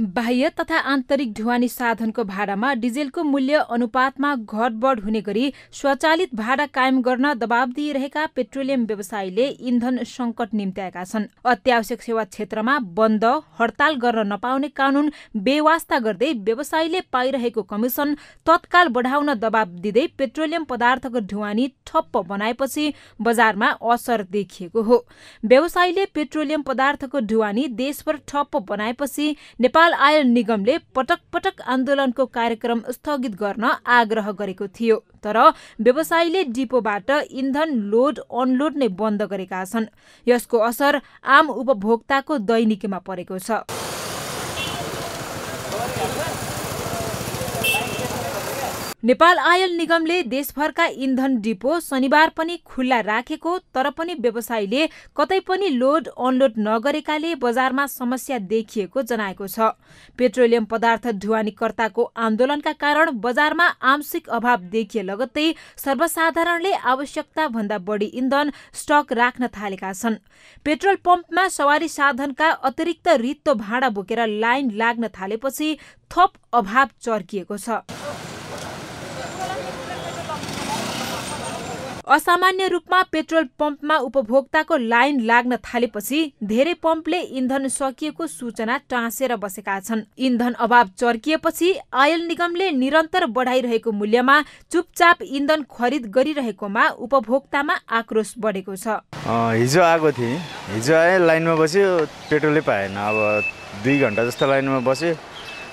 बाह्य तथा आन्तरिक ढुवानी साधनको भाडामा डिजेलको मूल्य अनुपातमा घटबढ हुने गरी स्वचालित भाडा कायम गर्न दबाब दिइरहेका पेट्रोलियम व्यवसायीले इन्धन सङ्कट निम्त्याएका छन् अत्यावश्यक सेवा क्षेत्रमा बन्द हडताल गर्न नपाउने कानून बेवास्ता गर्दै व्यवसायीले पाइरहेको कमिसन तत्काल बढाउन दबाब दिँदै पेट्रोलियम पदार्थको ढुवानी ठप्प बनाएपछि बजारमा असर देखिएको हो व्यवसायीले पेट्रोलियम पदार्थको ढुवानी देशभर ठप्प बनाएपछि नेपाल नेपाल आयल निगमले पटक पटक आन्दोलनको कार्यक्रम स्थगित गर्न आग्रह गरेको थियो तर व्यवसायीले डिपोबाट इन्धन लोड अनलोड नै बन्द गरेका छन् यसको असर आम उपभोक्ताको दैनिकीमा परेको छ नेपाल आयल निगमले देशभरका इन्धन डिपो शनिबार पनि खुल्ला राखेको तर पनि व्यवसायीले कतै पनि लोड अनलोड नगरेकाले बजारमा समस्या देखिएको जनाएको छ पेट्रोलियम पदार्थ ढुवानीकर्ताको आन्दोलनका कारण बजारमा आंशिक अभाव देखिए लगत्तै सर्वसाधारणले आवश्यकता भन्दा बढी इन्धन स्टक राख्न थालेका छन् पेट्रोल पम्पमा सवारी साधनका अतिरिक्त रित्तो भाँडा बोकेर लाइन लाग्न थालेपछि थप अभाव चर्किएको छ असामान्य रूपमा पेट्रोल पम्पमा उपभोक्ताको लाइन लाग्न थालेपछि धेरै पम्पले इन्धन सकिएको सूचना टाँसेर बसेका छन् इन्धन अभाव चर्किएपछि आयल निगमले निरन्तर बढाइरहेको मूल्यमा चुपचाप इन्धन खरिद गरिरहेकोमा उपभोक्तामा आक्रोश बढेको छ हिजो आएको थिएँ हिजो आएँ लाइनमा बस्यो पेट्रोलै पाएन अब दुई घन्टा जस्तो लाइनमा बस्यो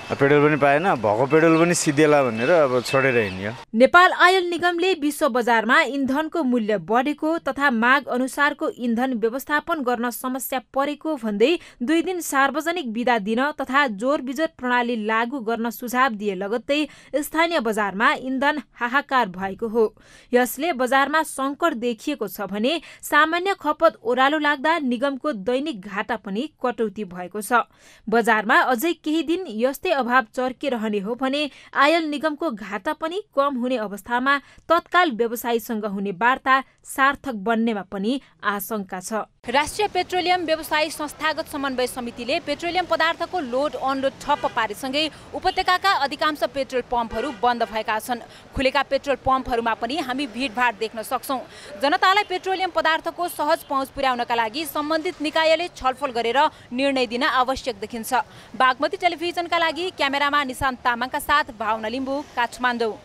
पेट्रोल पनि पाएन भएको पेट्रोल पनि सिधेला भनेर अब छोडेर हिँड्यो नेपाल आयल निगमले विश्व बजारमा इन्धनको मूल्य बढेको तथा माग अनुसारको इन्धन व्यवस्थापन गर्न समस्या परेको भन्दै दुई दिन सार्वजनिक विदा दिन तथा जोर बिजोर प्रणाली लागू गर्न सुझाव दिए लगत्तै स्थानीय बजारमा इन्धन हाहाकार भएको हो यसले बजारमा सङ्कट देखिएको छ भने सामान्य खपत ओह्रालो लाग्दा निगमको दैनिक घाटा पनि कटौती भएको छ बजारमा अझै केही दिन यस्तै अभाव चर्किरहने हो भने आयल निगमको घाटा पनि कम हुने अवस्थामा तत्काल व्यवसायीसँग हुने वार्ता सार्थक बन्नेमा पनि आशंका छ राष्ट्रिय पेट्रोलियम व्यवसायी संस्थागत समन्वय समितिले पेट्रोलियम पदार्थको लोड अनलोड ठप्प पारेसँगै उपत्यकाका अधिकांश पेट्रोल पम्पहरू बन्द भएका छन् खुलेका पेट्रोल पम्पहरूमा पनि हामी भिडभाड देख्न सक्छौ जनतालाई पेट्रोलियम पदार्थको सहज पहुँच पुर्याउनका लागि सम्बन्धित निकायले छलफल गरेर निर्णय दिन आवश्यक देखिन्छ बागमती टेलिभिजनका लागि क्यामेरामा निशान्त तामाङका साथ भावना लिम्बू काठमाडौँ